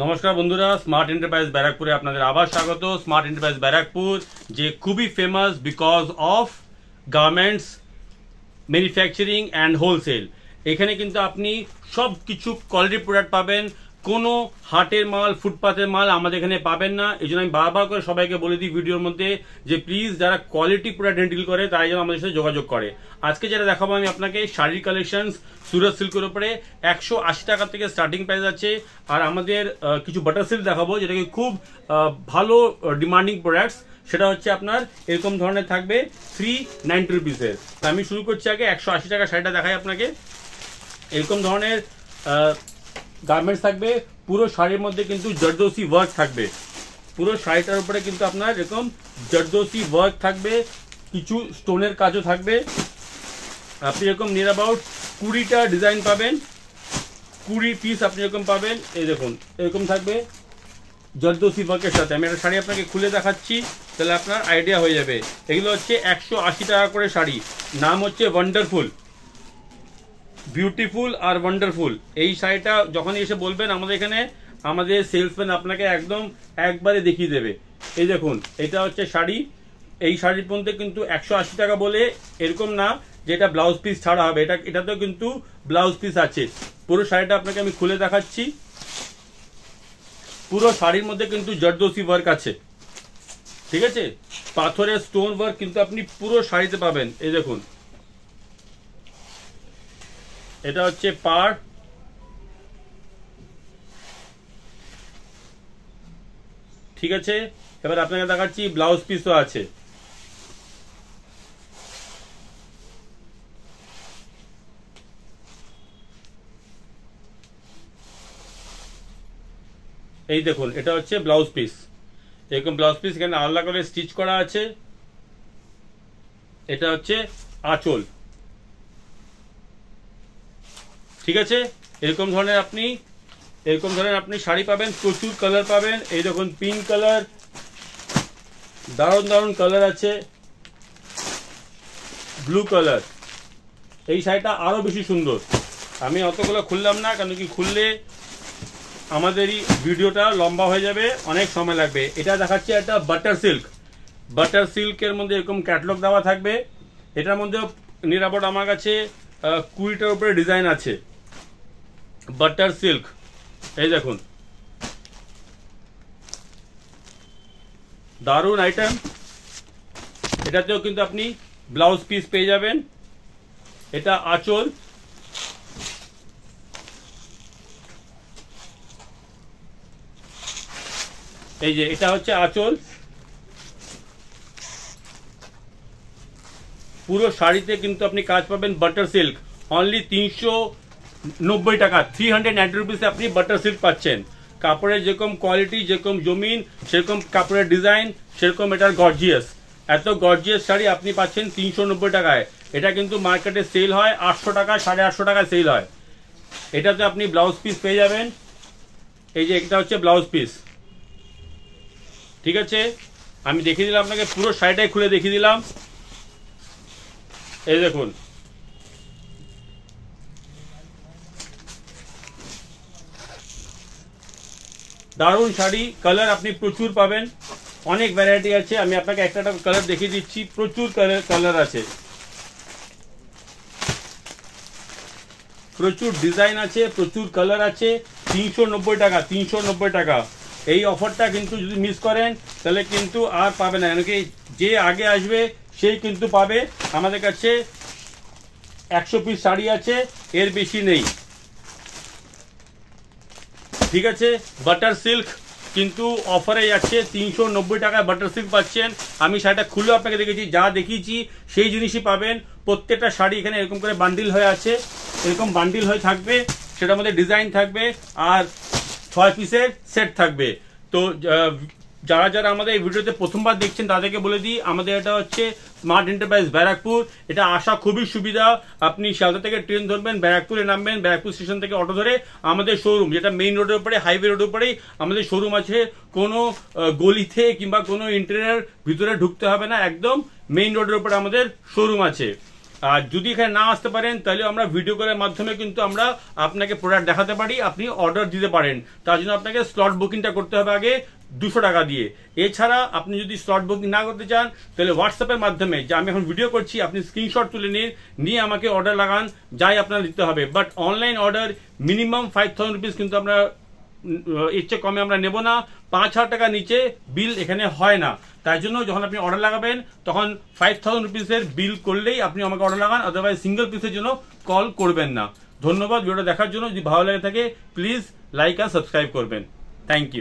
নমস্কার বন্ধুরা smart enterprise ব্যারাকপুরে আপনাদের আবার স্বাগত স্মার্ট এন্টারপ্রাইজ ব্যারাকপুর যে খুবই famous because of garments manufacturing and wholesale এখানে কিন্তু আপনি সব কিছু কোয়ালিটি প্রোডাক্ট পাবেন কোনো হাটের মাল ফুটপাতের মাল আমাদের এখানে পাবেন না এই জন্য আমি বারবার করে সবাইকে বলে দিই ভিডিওর মধ্যে যে প্লিজ যারা কোয়ালিটি প্রোডাক্ট হ্যান্ডেল করে তারাই যেন আমাদের সাথে যোগাযোগ করে আজকে যেটা দেখাবো আমি আপনাকে শাড়ির কালেকশনস সুরজ সিল্কের উপরে একশো আশি টাকা থেকে স্টার্টিং প্রাইস আছে আর আমাদের কিছু বাটার সিল্ক দেখাবো যেটাকে খুব ভালো ডিমান্ডিং প্রোডাক্টস সেটা হচ্ছে আপনার এরকম ধরনের থাকবে থ্রি নাইনটি রুপিসের আমি শুরু করছি আগে একশো আশি টাকা শাড়িটা দেখাই আপনাকে এরকম ধরনের গার্মেন্টস থাকবে পুরো শাড়ির মধ্যে কিন্তু জর্দোসি ওয়ার্ক থাকবে পুরো শাড়িটার উপরে কিন্তু আপনার এরকম জর্দোসি ওয়ার্ক থাকবে কিছু স্টোনের কাজও থাকবে আপনি এরকম নিয়ার অ্যাবাউট কুড়িটা ডিজাইন পাবেন কুড়ি পিস আপনি এরকম পাবেন এই দেখুন এরকম থাকবে জর্দোসি ওয়ার্কের সাথে আমি একটা শাড়ি আপনাকে খুলে দেখাচ্ছি তাহলে আপনার আইডিয়া হয়ে যাবে এগুলো হচ্ছে একশো টাকা করে শাড়ি নাম হচ্ছে ওয়ান্ডারফুল বিউটিফুল আর ওয়ান্ডারফুল এই শাড়িটা যখনই এসে বলবেন আমাদের এখানে আমাদের সেলসম্যান আপনাকে একদম একবারে দেখিয়ে দেবে এই দেখুন এটা হচ্ছে শাড়ি এই শাড়ির মধ্যে কিন্তু একশো আশি টাকা বলে এরকম না যেটা ব্লাউজ পিস ছাড়া হবে এটা এটাতেও কিন্তু ব্লাউজ পিস আছে পুরো শাড়িটা আপনাকে আমি খুলে দেখাচ্ছি পুরো শাড়ির মধ্যে কিন্তু জর্দোসি ওয়ার্ক আছে ঠিক আছে পাথরের স্টোন ওয়ার্ক কিন্তু আপনি পুরো শাড়িতে পাবেন এই দেখুন এটা হচ্ছে পার ঠিক আছে এবার আপনাকে দেখাচ্ছি ব্লাউজ পিসও আছে এই দেখুন এটা হচ্ছে ব্লাউজ পিস এরকম ব্লাউজ পিস এখানে আলাদা করে স্টিচ করা আছে এটা হচ্ছে আঁচল ঠিক আছে এরকম ধরনের আপনি এরকম ধরনের আপনি শাড়ি পাবেন প্রচুর কালার পাবেন এই দেখুন পিঙ্ক কালার দারুণ দারুণ কালার আছে ব্লু কালার এই শাড়িটা আরও বেশি সুন্দর আমি অতগুলো খুললাম না কেন কি খুললে আমাদেরই ভিডিওটা লম্বা হয়ে যাবে অনেক সময় লাগবে এটা দেখাচ্ছে একটা বাটার সিল্ক বাটার সিল্কের মধ্যে এরকম ক্যাটলগ দেওয়া থাকবে এটার মধ্যে নিরাপদ আমার কাছে কুড়িটার উপরে ডিজাইন আছে বাটার সিল্ক এই দেখুন দারুণ আইটেম এটাতেও কিন্তু আপনি ব্লাউজ পিস পেয়ে যাবেন এটা আঁচল এই যে এটা হচ্ছে আঁচল পুরো শাড়িতে কিন্তু আপনি কাজ পাবেন বাটার সিল্ক অনলি তিনশো নব্বই টাকা থ্রি হান্ড্রেড নাইনটি রুপিসে আপনি বাটার সিল্ক পাচ্ছেন কাপড়ের যেরকম কোয়ালিটি যেরকম জমিন সেরকম কাপড়ের ডিজাইন সেরকম এটার গর্জিয়াস এত গর্জিয়াস শাড়ি আপনি পাচ্ছেন তিনশো নব্বই টাকায় এটা কিন্তু মার্কেটে সেল হয় আটশো টাকা সাড়ে আটশো টাকায় সেল হয় এটাতে আপনি ব্লাউজ পিস পেয়ে যাবেন এই যে এটা হচ্ছে ব্লাউজ পিস ঠিক আছে আমি দেখিয়ে দিলাম আপনাকে পুরো শাড়িটাই খুলে দেখিয়ে দিলাম এই দেখুন দারুণ শাড়ি কালার আপনি প্রচুর পাবেন অনেক ভ্যারাইটি আছে আমি আপনাকে একটা একটা কালার দেখিয়ে দিচ্ছি প্রচুর কালার কালার আছে প্রচুর ডিজাইন আছে প্রচুর কালার আছে তিনশো টাকা তিনশো টাকা এই অফারটা কিন্তু যদি মিস করেন তাহলে কিন্তু আর পাবে না এমনকি যে আগে আসবে সেই কিন্তু পাবে আমাদের কাছে একশো পিস শাড়ি আছে এর বেশি নেই ঠিক আছে বাটার সিল্ক কিন্তু অফারে যাচ্ছে তিনশো নব্বই টাকায় বাটার সিল্ক পাচ্ছেন আমি শাড়িটা খুলে আপনাকে দেখেছি যা দেখিয়েছি সেই জিনিসই পাবেন প্রত্যেকটা শাড়ি এখানে এরকম করে বান্ডিল হয়ে আছে এরকম বান্ডিল হয়ে থাকবে সেটার মধ্যে ডিজাইন থাকবে আর ছয় পিসের সেট থাকবে তো যারা যারা আমাদের এই ভিডিওতে প্রথমবার দেখছেন তাদেরকে বলে দিই আমাদের এটা হচ্ছে স্মার্ট এন্টারপ্রাইজ ব্যারাকপুর এটা আসা খুবই সুবিধা আপনি শিয়ালদা থেকে ট্রেন ধরবেন ব্যারাকপুরে নামবেন ব্যারাকপুর স্টেশন থেকে অটো ধরে আমাদের শোরুম যেটা মেইন রোডের উপরে হাইওয়ে রোডের উপরেই আমাদের শোরুম আছে কোনো গলিতে কিংবা কোনো ইন্টেরিয়ার ভিতরে ঢুকতে হবে না একদম মেইন রোডের উপরে আমাদের শোরুম আছে আর যদি এখানে না আসতে পারেন তাহলে আমরা ভিডিও কলের মাধ্যমে কিন্তু আমরা আপনাকে প্রোডাক্ট দেখাতে পারি আপনি অর্ডার দিতে পারেন তার জন্য আপনাকে স্লট বুকিংটা করতে হবে আগে দুশো টাকা দিয়ে এছাড়া আপনি যদি স্লট বুকিং না করতে চান তাহলে হোয়াটসঅ্যাপের মাধ্যমে যে আমি এখন ভিডিও করছি আপনি স্ক্রিনশট তুলে নিন নিয়ে আমাকে অর্ডার লাগান যাই আপনার দিতে হবে but online order minimum five thousand rupees কিন্তু আপনার এর চেয়ে কমে আমরা নেব না পাঁচ হাজার টাকা নিচে বিল এখানে হয় না তাই জন্য যখন আপনি অর্ডার লাগাবেন তখন ফাইভ থাউজেন্ড রুপিসের বিল করলেই আপনি আমাকে অর্ডার লাগান অদারওয়াইজ সিঙ্গেল পিসের জন্য কল করবেন না ধন্যবাদ ভিডিওটা দেখার জন্য যদি ভালো লাগে থাকে প্লিজ লাইক আর সাবস্ক্রাইব করবেন থ্যাংক ইউ